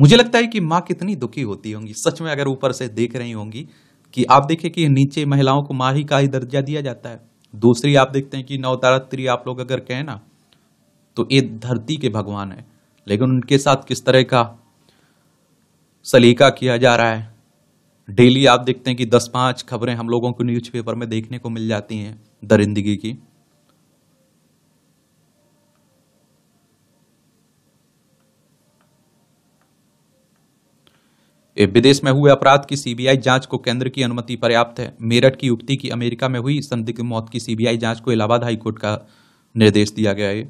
मुझे लगता है कि माँ कितनी दुखी होती होंगी सच में अगर ऊपर से देख रही होंगी कि आप देखें कि नीचे महिलाओं को माही का ही दर्जा दिया जाता है दूसरी आप देखते हैं कि नवतारात्री आप लोग अगर कहें ना तो ये धरती के भगवान है लेकिन उनके साथ किस तरह का सलीका किया जा रहा है डेली आप देखते हैं कि दस पाँच खबरें हम लोगों को न्यूज़पेपर में देखने को मिल जाती हैं दरिंदगी की विदेश में हुए अपराध की सीबीआई जांच को केंद्र की अनुमति पर्याप्त है मेरठ की युवती की अमेरिका में हुई संदिग्ध मौत की सीबीआई जांच को इलाहाबाद हाईकोर्ट का निर्देश दिया गया है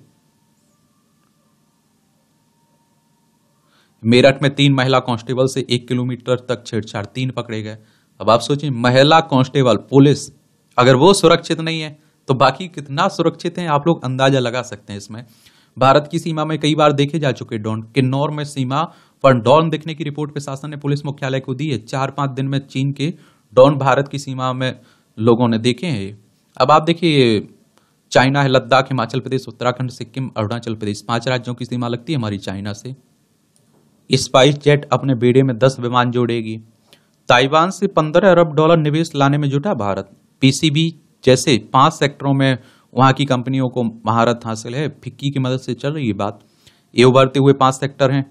मेरठ में तीन महिला कांस्टेबल से एक किलोमीटर तक छेड़छाड़ तीन पकड़े गए अब आप सोचिए महिला कांस्टेबल पुलिस अगर वो सुरक्षित नहीं है तो बाकी कितना सुरक्षित है आप लोग अंदाजा लगा सकते हैं इसमें भारत की सीमा में कई बार देखे जा चुके डॉन किन्नौर में सीमा पर डॉन देखने की रिपोर्ट प्रशासन ने पुलिस मुख्यालय को दी है चार पाँच दिन में चीन के डॉन भारत की सीमा में लोगों ने देखे हैं अब आप देखिए चाइना है लद्दाख हिमाचल प्रदेश उत्तराखंड सिक्किम अरुणाचल प्रदेश पांच राज्यों की सीमा लगती है हमारी चाइना से स्पाइस जेट अपने बेड़े में दस विमान जोड़ेगी ताइवान से पंद्रह अरब डॉलर निवेश लाने में जुटा भारत पीसीबी जैसे पांच सेक्टरों में वहां की कंपनियों को महारत हासिल है फिक्की की मदद से चल रही है बात ये उभरते हुए पांच सेक्टर हैं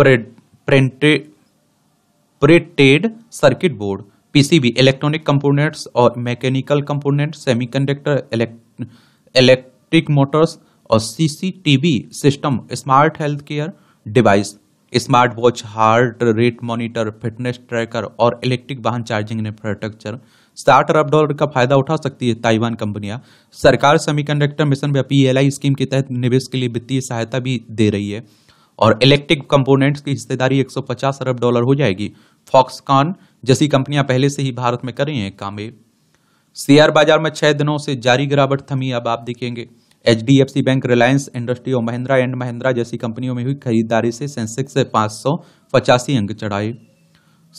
printed circuit board PCB electronic components और mechanical component semiconductor electric motors और CCTV system smart health care device smart watch heart rate monitor fitness tracker और इलेक्ट्रिक वाहन चार्जिंग इंफ्रास्ट्रक्चर साठ अरब डॉलर का फायदा उठा सकती है ताइवान कंपनियां सरकार semiconductor mission L I scheme के तहत निवेश के लिए वित्तीय सहायता भी दे रही है और इलेक्ट्रिक कंपोनेंट्स की हिस्सेदारी 150 अरब डॉलर हो जाएगी फॉक्सकॉन जैसी कंपनियां पहले से ही भारत में कर रही हैं कामे शेयर बाजार में छह दिनों से जारी गिरावट थमी अब आप देखेंगे एच बैंक रिलायंस इंडस्ट्री और महिंद्रा एंड महिंद्रा जैसी कंपनियों में हुई खरीदारी से सेंसेक्स से सौ पचासी अंक चढ़ाए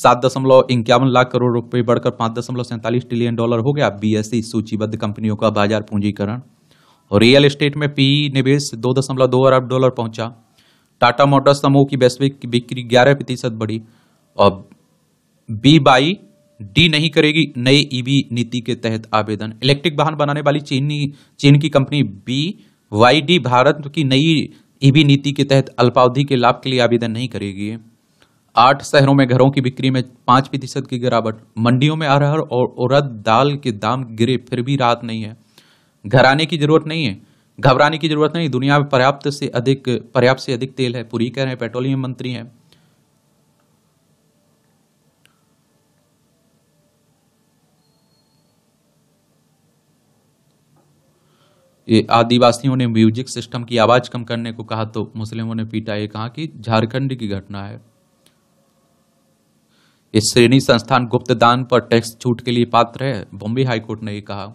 सात दशमलव इक्यावन लाख करोड़ रुपए बढ़कर पांच दशमलव सैंतालीस ट्रिलियन डॉलर हो गया बीएसई सूचीबद्ध कंपनियों का बाजार पूंजीकरण और रियल एस्टेट में पीई निवेश दो दशमलव दो अरब डॉलर पहुंचा टाटा मोटर्स समूह की वैश्विक बिक्री ग्यारह प्रतिशत बढ़ी और बी बाई डी नहीं करेगी नए ईवी नीति के तहत आवेदन इलेक्ट्रिक वाहन बनाने वाली चीनी चीन की कंपनी बी वाई डी भारत की नई ईवी नीति के तहत अल्पावधि के लाभ के लिए आवेदन नहीं करेगी आठ शहरों में घरों की बिक्री में पाँच प्रतिशत की गिरावट मंडियों में अरहर और उड़द दाल के दाम गिरे फिर भी राहत नहीं है घर आने की जरूरत नहीं है घबराने की जरूरत नहीं दुनिया में पर्याप्त से अधिक पर्याप्त से अधिक तेल है पूरी कह रहे हैं पेट्रोलियम मंत्री हैं ये आदिवासियों ने म्यूजिक सिस्टम की आवाज कम करने को कहा तो मुस्लिमों ने पीटा ये कहा कि झारखंड की घटना है इस श्रेणी संस्थान गुप्त दान पर टैक्स छूट के लिए पात्र है बॉम्बे हाईकोर्ट ने ये कहा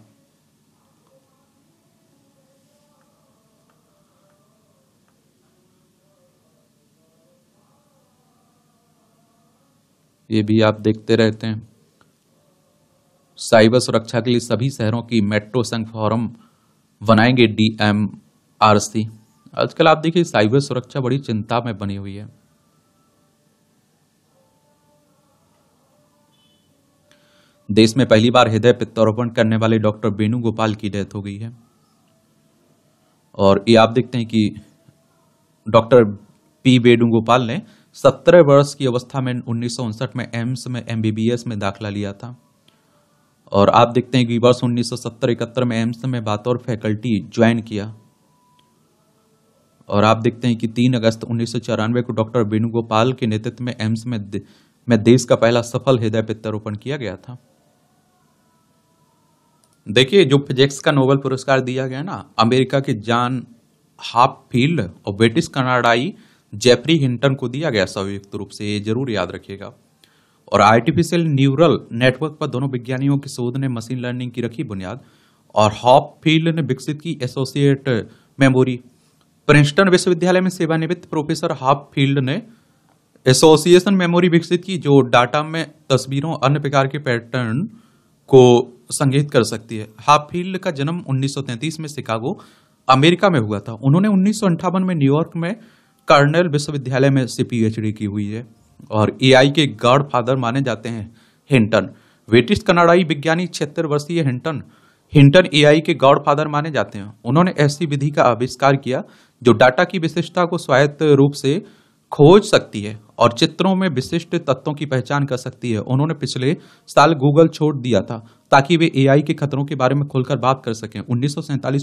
ये भी आप देखते रहते हैं साइबर सुरक्षा के लिए सभी शहरों की मेट्रो संघ फॉरम बनाएंगे डी एम आर सी आजकल आप देखिए साइबर सुरक्षा बड़ी चिंता में बनी हुई है देश में पहली बार हृदय प्रत्यारोपण करने वाले डॉक्टर वेणुगोपाल की डेथ हो गई है और ये आप देखते हैं कि डॉक्टर पी वेणुगोपाल ने सत्रह वर्ष की अवस्था में उन्नीस में एम्स में एम में दाखिला लिया था और आप देखते हैं कि वर्ष उन्नीस सौ में एम्स में बातौर फैकल्टी ज्वाइन किया और आप देखते हैं कि तीन अगस्त उन्नीस को डॉक्टर वेणुगोपाल के नेतृत्व में एम्स में दे, में देश का पहला सफल हृदय प्रत्यारोपण किया गया था देखिए जो फिजिक्स का नोबेल पुरस्कार दिया गया ना अमेरिका के जॉन हाफ फील्ड और ब्रिटिश कनाडाई जेफरी हिंटन को दिया गया संयुक्त रूप से ये जरूर याद रखिएगा और आर्टिफिशियल न्यूरल नेटवर्क पर दोनों विज्ञानियों की शोध ने मशीन लर्निंग की रखी बुनियाद और हॉप फील्ड ने विकसित की एसोसिएट मेमोरी प्रिंस्टन विश्वविद्यालय में सेवानिवृत्त प्रोफेसर हॉप फील्ड ने एसोसिएशन मेमोरी विकसित की जो डाटा में तस्वीरों अन्य प्रकार के पैटर्न को संगीत कर सकती है हाफ फील्ड का जन्म 1933 में शिकागो अमेरिका में हुआ था उन्होंने उन्नीस में न्यूयॉर्क में कार्नेल विश्वविद्यालय में से पीएचडी की हुई है और एआई के गॉड फादर माने जाते हैं हिंटन ब्रिटिश कनाडाई विज्ञानी छिहत्तर वर्षीय हिंटन हिंटन एआई के गॉड फादर माने जाते हैं उन्होंने ऐसी विधि का आविष्कार किया जो डाटा की विशिष्टता को स्वायत्त रूप से खोज सकती है और चित्रों में विशिष्ट तत्वों की पहचान कर सकती है उन्होंने पिछले साल गूगल छोड़ दिया था ताकि वे एआई के खतरों के बारे में खुलकर बात कर सकें उन्नीस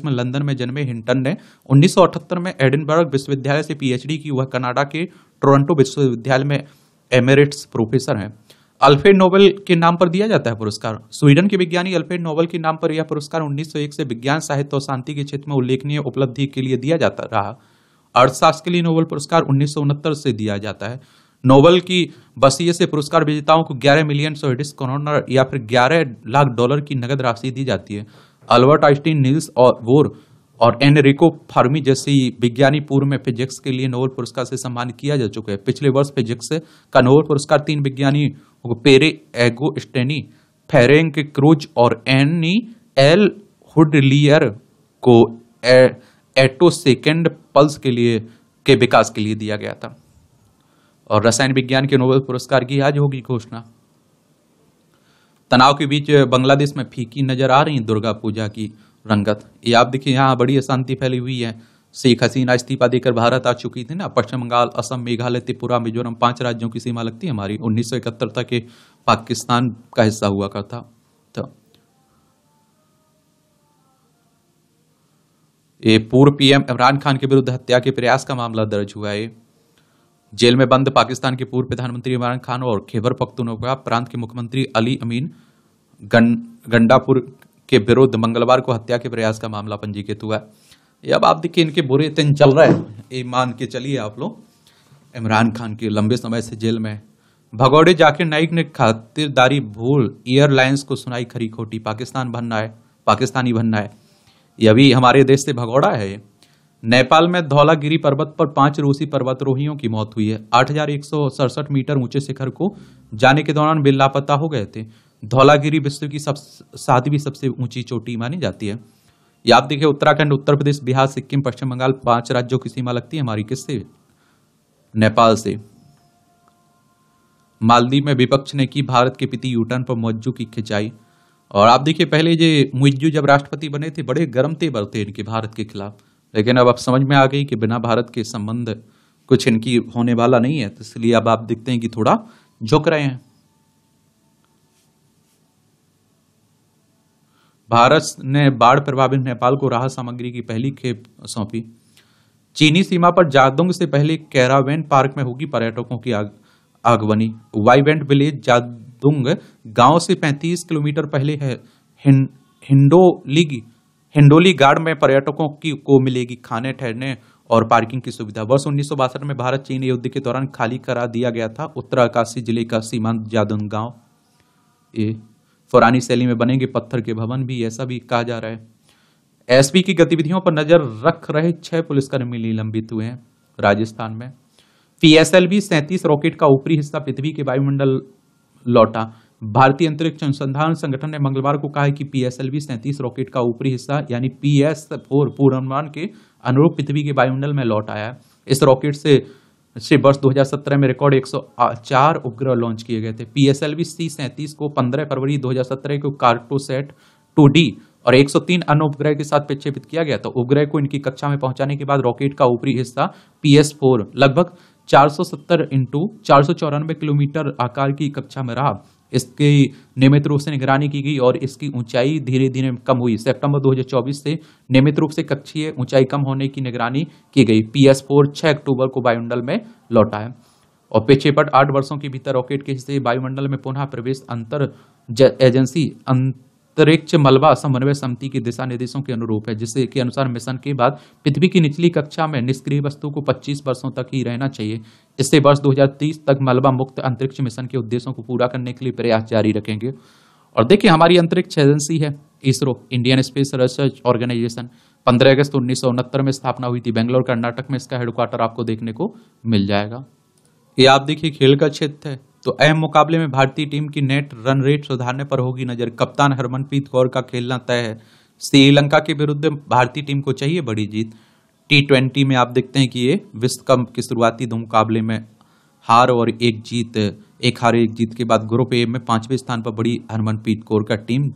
में लंदन में जन्मे हिंटन ने 1978 में एडिनबर्ग विश्वविद्यालय से पीएचडी की वह कनाडा के टोरंटो विश्वविद्यालय में एमेरिट्स प्रोफेसर हैं अल्फेड नोबेल के नाम पर दिया जाता है पुरस्कार स्वीडन के विज्ञानी अल्फेड नोबेल के नाम पर यह पुरस्कार 1901 से विज्ञान साहित्य और शांति के क्षेत्र में उल्लेखनीय उपलब्धि के लिए दिया जाता रहा अर्थशास्त्र के लिए नोबेल पुरस्कार उन्नीस से दिया जाता है नोबल की बसीय से पुरस्कार विजेताओं को ग्यारह मिलियन स्वीडिश करोनर या फिर ग्यारह लाख डॉलर की नगद राशि दी जाती है अल्बर्ट आइंस्टीन नील्स और वोर और एनरिको फार्मी जैसी विज्ञानी पूर्व में फिजिक्स के लिए नोबल पुरस्कार से सम्मानित किया जा चुका है पिछले वर्ष फिजिक्स का नोबल पुरस्कार तीन विज्ञानी Pierre Agostini Ferenc Krausz और एनी एल हुडलियर को ए, एटो सेकेंड पल्स के लिए के विकास के लिए दिया गया था और रसायन विज्ञान के नोबेल पुरस्कार की आज होगी घोषणा तनाव के बीच बांग्लादेश में फीकी नजर आ रही दुर्गा पूजा की रंगत ये आप देखिए यहाँ बड़ी अशांति फैली हुई है शेख हसीना इस्तीफा देकर भारत आ चुकी थी ना पश्चिम बंगाल असम मेघालय त्रिपुरा मिजोरम पांच राज्यों की सीमा लगती है हमारी उन्नीस तक ये पाकिस्तान का हिस्सा हुआ करता तो ये पूर्व पीएम इमरान खान के विरुद्ध हत्या के प्रयास का मामला दर्ज हुआ है जेल में बंद पाकिस्तान के पूर्व प्रधानमंत्री इमरान खान और खेबर पख्तूनख्वा प्रांत के मुख्यमंत्री अली अमीन गंडापुर के विरुद्ध मंगलवार को हत्या के प्रयास का मामला पंजीकृत हुआ है अब आप देखिए इनके बुरे दिन चल रहे हैं मान के चलिए आप लोग इमरान खान के लंबे समय से जेल में भगौड़े जाकिर नाइक ने खातिरदारी भूल एयरलाइंस को सुनाई खरी खोटी पाकिस्तान बनना है पाकिस्तानी बनना है ये अभी हमारे देश से भगौड़ा है नेपाल में धौलागिरी पर्वत पर पांच रूसी पर्वतरोहियों की मौत हुई है आठ मीटर ऊंचे शिखर को जाने के दौरान बिल लापता हो गए थे धौलागिरी विश्व की सब सातवीं सबसे ऊंची चोटी मानी जाती है याद आप देखिए उत्तराखंड उत्तर प्रदेश बिहार सिक्किम पश्चिम बंगाल पांच राज्यों की सीमा लगती है हमारी किससे नेपाल से मालदीव में विपक्ष ने की भारत के पिति यूटर्न पर मुज्जू की खिंचाई और आप देखिए पहले ये मुइजू जब राष्ट्रपति बने थे बड़े गर्म तेवर थे इनके भारत के खिलाफ लेकिन अब आप समझ में आ गई कि बिना भारत के संबंध कुछ इनकी होने वाला नहीं है तो इसलिए अब आप देखते हैं कि थोड़ा झुक रहे हैं भारत ने बाढ़ प्रभावित नेपाल को राहत सामग्री की पहली खेप सौंपी चीनी सीमा पर जादुंग से पहले कैरावेन पार्क में होगी पर्यटकों की आग, आगवनी वाइवेंट विलेज जादुंग गांव से 35 किलोमीटर पहले है हिं, हिंडोलीगी हिंडोली गार्ड में पर्यटकों की को मिलेगी खाने ठहरने और पार्किंग की सुविधा वर्ष उन्नीस में भारत चीन युद्ध के दौरान खाली करा दिया गया था उत्तराकाशी जिले का सीमांत जादन गांव ये फौरानी शैली में बनेंगे पत्थर के भवन भी ऐसा भी कहा जा रहा है एसपी की गतिविधियों पर नजर रख रहे छह पुलिसकर्मी निलंबित हुए हैं राजस्थान में पीएसएलवी सैंतीस रॉकेट का ऊपरी हिस्सा पृथ्वी के वायुमंडल लौटा भारतीय अंतरिक्ष अनुसंधान संगठन ने मंगलवार को कहा है कि पी एस एल सैंतीस रॉकेट का ऊपरी हिस्सा यानी पी एस फोर पूर्वानुमान के अनुरूप पृथ्वी के वायुमंडल में लौट आया है इस रॉकेट से से वर्ष 2017 में रिकॉर्ड 104 उपग्रह लॉन्च किए गए थे पी एस एल सी सैंतीस को 15 फरवरी 2017 को कार्टोसेट टू डी और 103 अन्य उपग्रह के साथ प्रक्षेपित किया गया तो उपग्रह को इनकी कक्षा में पहुंचाने के बाद रॉकेट का ऊपरी हिस्सा पी एस फोर लगभग 470 इंटू चार किलोमीटर आकार की कक्षा में रहा इसकी नियमित रूप से निगरानी की गई और इसकी ऊंचाई धीरे धीरे कम हुई सितंबर 2024 से नियमित रूप से कक्षीय ऊंचाई कम होने की निगरानी की गई पी एस फोर छः अक्टूबर को वायुमंडल में लौटा है और पिछेपट आठ वर्षों के भीतर रॉकेट के हिस्से वायुमंडल में पुनः प्रवेश अंतर एजेंसी अंत अंतरिक्ष मलबा समन्वय समिति के दिशा निर्देशों के अनुरूप है जिससे के अनुसार मिशन के बाद पृथ्वी की निचली कक्षा में निष्क्रिय वस्तु को 25 वर्षों तक ही रहना चाहिए इससे वर्ष 2030 तक मलबा मुक्त अंतरिक्ष मिशन के उद्देश्यों को पूरा करने के लिए प्रयास जारी रखेंगे और देखिए हमारी अंतरिक्ष एजेंसी है ISRO Indian space research organisation पंद्रह अगस्त उन्नीस में स्थापना हुई थी बेंगलोर कर्नाटक में इसका हेडक्वार्टर आपको देखने को मिल जाएगा ये आप देखिए खेल का क्षेत्र है तो अहम मुकाबले में भारतीय टीम की नेट रन रेट सुधारने पर होगी नजर कप्तान हरमनप्रीत कौर का खेलना तय है श्रीलंका के विरुद्ध भारतीय टीम को चाहिए बड़ी जीत टी ट्वेंटी में आप देखते हैं कि ये विश्व कप के शुरुआती दो मुकाबले में हार और एक जीत एक हार एक जीत के बाद ग्रुप ए में पांचवें स्थान पर बड़ी हरमनप्रीत कौर का टीम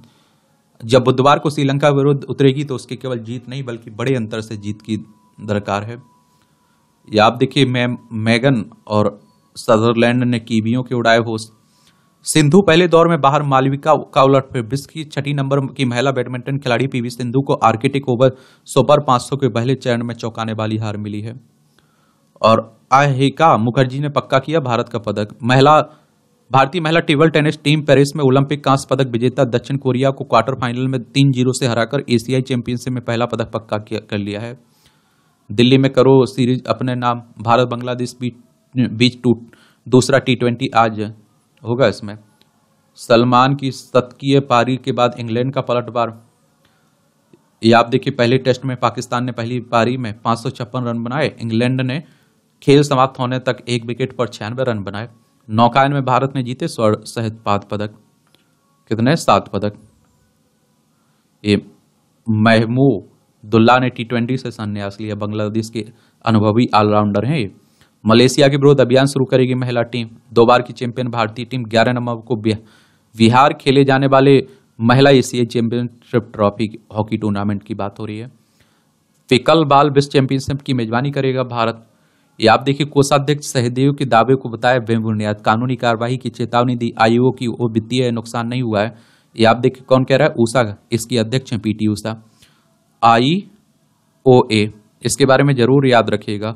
जब बुधवार को श्रीलंका विरुद्ध उतरेगी तो उसके केवल जीत नहीं बल्कि बड़े अंतर से जीत की दरकार है या आप देखिए मैम मैगन और सदरलैंड ने कीवियों के उड़ाए होश सिंधु पहले दौर में बाहर मालविका का उलट फिर विश्व की छठी नंबर की महिला बैडमिंटन खिलाड़ी पीवी सिंधु को आर्किटिक ओवर सुपर 500 के पहले चरण में चौंकाने वाली हार मिली है और आहिका मुखर्जी ने पक्का किया भारत का पदक महिला भारतीय महिला टेबल टेनिस टीम पेरिस में ओलंपिक कांस्य पदक विजेता दक्षिण कोरिया को क्वार्टर फाइनल में तीन जीरो से हराकर एशियाई चैंपियनशिप में पहला पदक पक्का कर लिया है दिल्ली में करो सीरीज अपने नाम भारत बांग्लादेश बीच बीच टूट दूसरा टी ट्वेंटी आज होगा इसमें सलमान की शतकीय पारी के बाद इंग्लैंड का पलटवार ये आप देखिए पहले टेस्ट में पाकिस्तान ने पहली पारी में पाँच रन बनाए इंग्लैंड ने खेल समाप्त होने तक एक विकेट पर छियानवे रन बनाए नौकायन में भारत ने जीते स्वर्ण सहित पाँच पदक कितने सात पदक ये महमूदुल्ला ने टी ट्वेंटी से संन्यास लिया बांग्लादेश के अनुभवी ऑलराउंडर हैं ये मलेशिया के विरोध अभियान शुरू करेगी महिला टीम दो बार की चैंपियन भारतीय टीम ग्यारह नवंबर को बिहार खेले जाने वाले महिला एशियाई चैंपियनशिप ट्रॉफी हॉकी टूर्नामेंट की बात हो रही है पिकल बाल विश्व चैंपियनशिप की मेजबानी करेगा भारत ये आप देखिए कोषाध्यक्ष सहदेव के दावे को बताया बेबुनियाद कानूनी कार्यवाही की चेतावनी दी आयोग की वो वित्तीय नुकसान नहीं हुआ है ये आप देखिए कौन कह रहा है ऊषा इसकी अध्यक्ष हैं पीटी ऊषा आई ओ ए इसके बारे में जरूर याद रखिएगा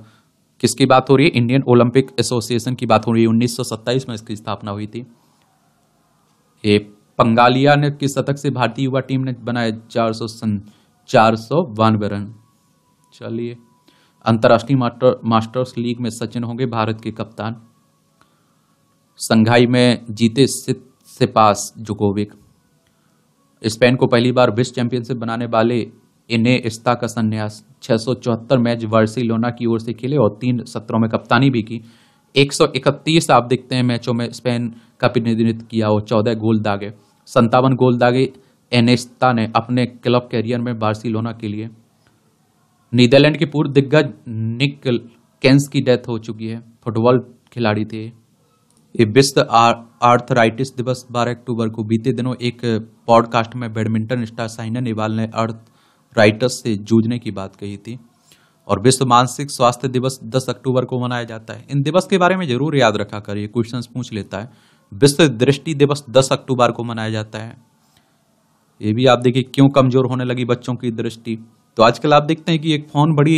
किसकी बात हो रही है इंडियन ओलंपिक एसोसिएशन की बात हो रही है 1927 में इसकी स्थापना हुई थी ये पंगालिया ने किस शतक से भारतीय युवा टीम ने बनाया चार सौ सन चार सौ बानवे रन चलिए अंतर्राष्ट्रीय मास्टर, मास्टर्स लीग में सचिन होंगे भारत के कप्तान संघाई में जीते से पास जोकोविक स्पेन को पहली बार विश्व चैंपियनशिप बनाने वाले इन्हें इस्ता का संन्यास चौहत्तर मैच बार्सिलोना की ओर से खेले और तीन सत्रों में कप्तानी भी की 131 आप देखते हैं मैचों में स्पेन का प्रतिनिधित्व किया और चौदह गोल दागे संतावन गोल दागे एनेस्ता ने अपने क्लब कैरियर में बार्सिलोना के लिए नीदरलैंड के पूर्व दिग्गज निक कैंस की डेथ हो चुकी है फुटबॉल खिलाड़ी थे विश्व आर्थराइटिस दिवस 12 अक्टूबर को बीते दिनों एक पॉडकास्ट में बैडमिंटन स्टार साइना नेवाल ने अर्थ राइटर्स से जूझने की बात कही थी और विश्व मानसिक स्वास्थ्य दिवस 10 अक्टूबर को मनाया जाता है इन दिवस के बारे में जरूर याद रखा करिए क्वेश्चन पूछ लेता है विश्व दृष्टि दिवस 10 अक्टूबर को मनाया जाता है ये भी आप देखिए क्यों कमजोर होने लगी बच्चों की दृष्टि तो आजकल आप देखते हैं कि एक फोन बड़ी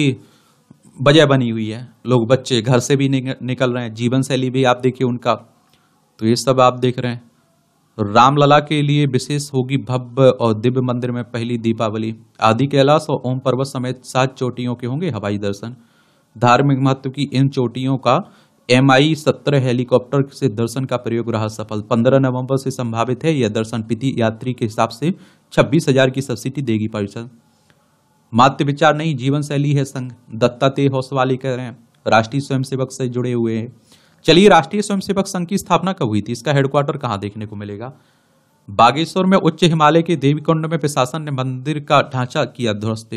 वजह बनी हुई है लोग बच्चे घर से भी निकल रहे हैं जीवन शैली भी आप देखिए उनका तो ये सब आप देख रहे हैं तो रामलला के लिए विशेष होगी भव्य और दिव्य मंदिर में पहली दीपावली आदि कैलाश और ओम पर्वत समेत सात चोटियों के होंगे हवाई दर्शन धार्मिक महत्व की इन चोटियों का एम आई सत्रह हेलीकॉप्टर से दर्शन का प्रयोग रहा सफल पंद्रह नवंबर से संभावित है यह दर्शन प्रति यात्री के हिसाब से छब्बीस हजार की सब्सिडी देगी परिषद मात्र विचार नहीं जीवन शैली है संघ दत्तात्रेय होसवाली कह रहे हैं राष्ट्रीय स्वयंसेवक से जुड़े हुए हैं चलिए राष्ट्रीय स्वयंसेवक संघ की स्थापना कब हुई थी इसका हेडक्वार्टर कहाँ देखने को मिलेगा बागेश्वर में उच्च हिमालय के देवीकुंड में प्रशासन ने मंदिर का ढांचा किया ध्वस्त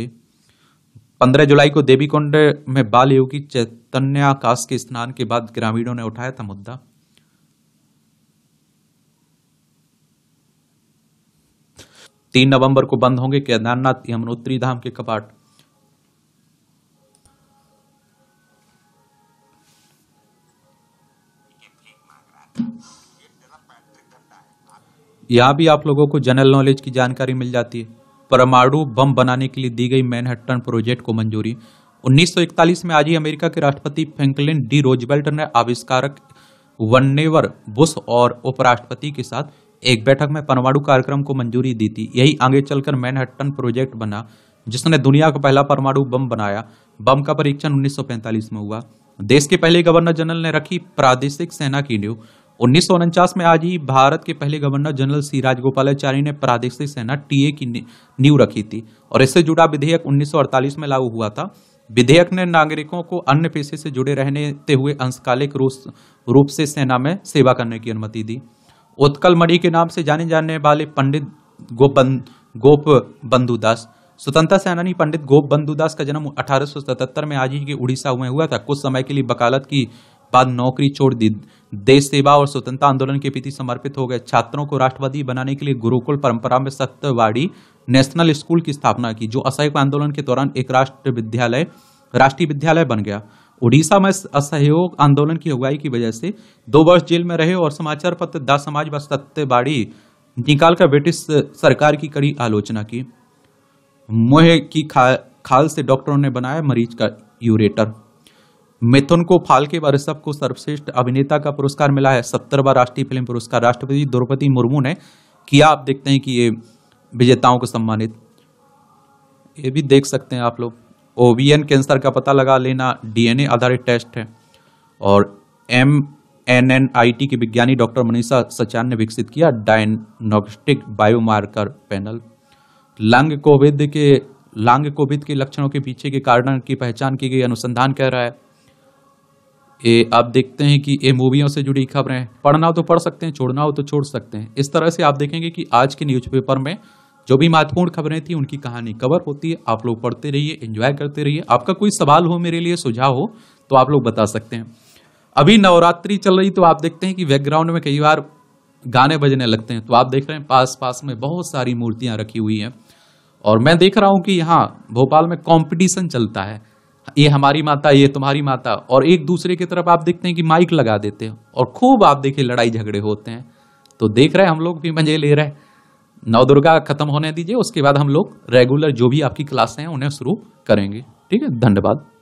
पंद्रह जुलाई को देवीकुंड में बाल योगी चैतन्याकाश के स्नान के बाद ग्रामीणों ने उठाया था मुद्दा तीन नवंबर को बंद होंगे केदारनाथ यमुनोत्री धाम के कपाट यहाँ भी आप लोगों को जनरल नॉलेज की जानकारी मिल जाती है परमाणु बम बनाने के लिए दी गई मैनहट्टन प्रोजेक्ट को मंजूरी 1941 में आज ही अमेरिका के राष्ट्रपति फ्रैंकलिन डी रोजबेल्ट ने आविष्कारक वन्नेवर बुश और उपराष्ट्रपति के साथ एक बैठक में परमाणु कार्यक्रम को मंजूरी दी थी यही आगे चलकर मैनहट्टन प्रोजेक्ट बना जिसने दुनिया का पहला परमाणु बम बनाया बम का परीक्षण 1945 में हुआ देश के पहले गवर्नर जनरल ने रखी प्रादेशिक सेना की नींव उन्नीस में आज ही भारत के पहले गवर्नर जनरल सी राजगोपालाचारी ने प्रादेशिक सेना टीए की नींव रखी थी और इससे जुड़ा विधेयक 1948 में लागू हुआ था विधेयक ने नागरिकों को अन्य पेशे से जुड़े रहने हुए अंशकालिक रूप से सेना में सेवा करने की अनुमति दी उत्कल मणि के नाम से जाने जाने वाले पंडित गोप गोप बंधुदास स्वतंत्रता सेनानी पंडित गोप बंधुदास का जन्म अठारह में आज ही के उड़ीसा में हुआ था कुछ समय के लिए वकालत की बाद नौकरी छोड़ दी देश सेवा और स्वतंत्रता आंदोलन के प्रति समर्पित हो गए छात्रों को राष्ट्रवादी बनाने के लिए गुरुकुल परंपरा में सत्यवाड़ी नेशनल स्कूल की स्थापना की जो असहयोग आंदोलन के दौरान एक राष्ट्र विद्यालय राष्ट्रीय विद्यालय बन गया उड़ीसा में असहयोग आंदोलन की अगुवाई की वजह से दो वर्ष जेल में रहे और समाचार पत्र द समाज व सत्यवाड़ी निकालकर ब्रिटिश सरकार की कड़ी आलोचना की मोहे की खा, खाल से डॉक्टरों ने बनाया मरीज का यूरेटर मिथुन को फाल्के बार को सर्वश्रेष्ठ अभिनेता का पुरस्कार मिला है सत्तरवा राष्ट्रीय फिल्म पुरस्कार राष्ट्रपति द्रौपदी मुर्मू ने किया आप देखते हैं कि ये विजेताओं को सम्मानित ये भी देख सकते हैं आप लोग ओवियन कैंसर का पता लगा लेना डीएनए आधारित टेस्ट है और M N N I T के विज्ञानी डॉक्टर मनीषा सचान ने विकसित किया diagnostic biomarker panel long covid के लंग कोविड के लक्षणों के पीछे के कारण की पहचान की गई अनुसंधान कह रहा है ये आप देखते हैं कि ये मूवियों से जुड़ी खबरें पढ़ना हो तो पढ़ सकते हैं छोड़ना हो तो छोड़ सकते हैं इस तरह से आप देखेंगे कि आज के न्यूज़पेपर में जो भी महत्वपूर्ण खबरें थी उनकी कहानी कवर होती है आप लोग पढ़ते रहिए एंजॉय करते रहिए आपका कोई सवाल हो मेरे लिए सुझाव हो तो आप लोग बता सकते हैं अभी नवरात्रि चल रही तो आप देखते हैं कि बैकग्राउंड में कई बार गाने बजने लगते हैं तो आप देख रहे हैं पास पास में बहुत सारी मूर्तियां रखी हुई हैं और मैं देख रहा हूं कि यहाँ भोपाल में कंपटीशन चलता है ये हमारी माता ये तुम्हारी माता और एक दूसरे की तरफ आप देखते हैं कि माइक लगा देते हैं और खूब आप देखिए लड़ाई झगड़े होते हैं तो देख रहे हैं हम लोग भी मजे ले रहे हैं नवदुर्गा खत्म होने दीजिए उसके बाद हम लोग रेगुलर जो भी आपकी क्लासें हैं उन्हें शुरू करेंगे ठीक है धन्यवाद